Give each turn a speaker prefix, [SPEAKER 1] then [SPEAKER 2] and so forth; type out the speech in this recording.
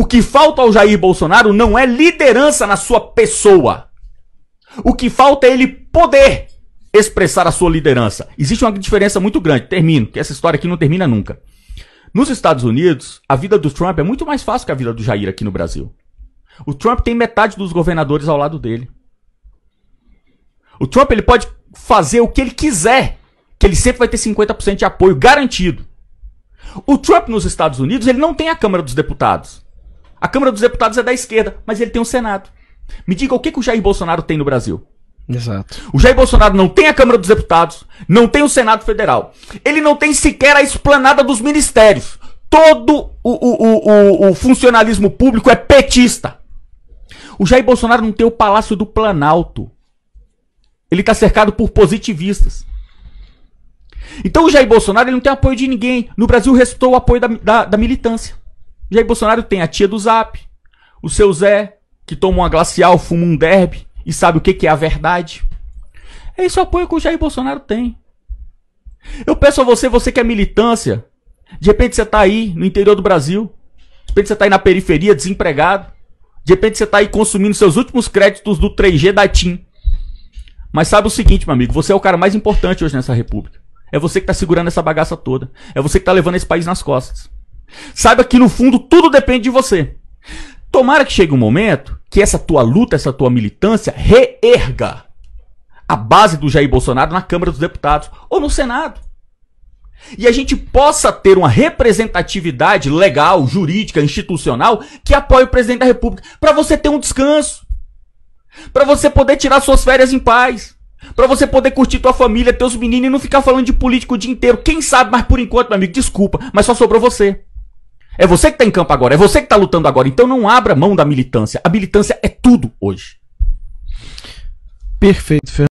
[SPEAKER 1] O que falta ao Jair Bolsonaro não é liderança na sua pessoa. O que falta é ele poder expressar a sua liderança. Existe uma diferença muito grande. Termino, que essa história aqui não termina nunca. Nos Estados Unidos, a vida do Trump é muito mais fácil que a vida do Jair aqui no Brasil. O Trump tem metade dos governadores ao lado dele. O Trump ele pode fazer o que ele quiser, que ele sempre vai ter 50% de apoio garantido. O Trump nos Estados Unidos, ele não tem a Câmara dos Deputados. A Câmara dos Deputados é da esquerda, mas ele tem um Senado. Me diga o que, que o Jair Bolsonaro tem no Brasil. Exato. O Jair Bolsonaro não tem a Câmara dos Deputados, não tem o Senado Federal. Ele não tem sequer a esplanada dos ministérios. Todo o, o, o, o funcionalismo público é petista. O Jair Bolsonaro não tem o Palácio do Planalto. Ele está cercado por positivistas. Então o Jair Bolsonaro ele não tem apoio de ninguém. No Brasil restou o apoio da, da, da militância. Jair Bolsonaro tem a tia do Zap, o seu Zé, que toma uma glacial, fuma um derby e sabe o que, que é a verdade. É esse o apoio que o Jair Bolsonaro tem. Eu peço a você, você que é militância, de repente você está aí no interior do Brasil, de repente você está aí na periferia, desempregado, de repente você está aí consumindo seus últimos créditos do 3G da TIM. Mas sabe o seguinte, meu amigo, você é o cara mais importante hoje nessa república. É você que está segurando essa bagaça toda. É você que está levando esse país nas costas. Saiba que no fundo tudo depende de você. Tomara que chegue um momento que essa tua luta, essa tua militância reerga a base do Jair Bolsonaro na Câmara dos Deputados ou no Senado. E a gente possa ter uma representatividade legal, jurídica, institucional que apoie o presidente da República para você ter um descanso, para você poder tirar suas férias em paz, para você poder curtir tua família, teus meninos e não ficar falando de político o dia inteiro. Quem sabe, mas por enquanto, meu amigo, desculpa, mas só sobrou você. É você que está em campo agora, é você que está lutando agora. Então não abra mão da militância. A militância é tudo hoje. Perfeito, Fernando.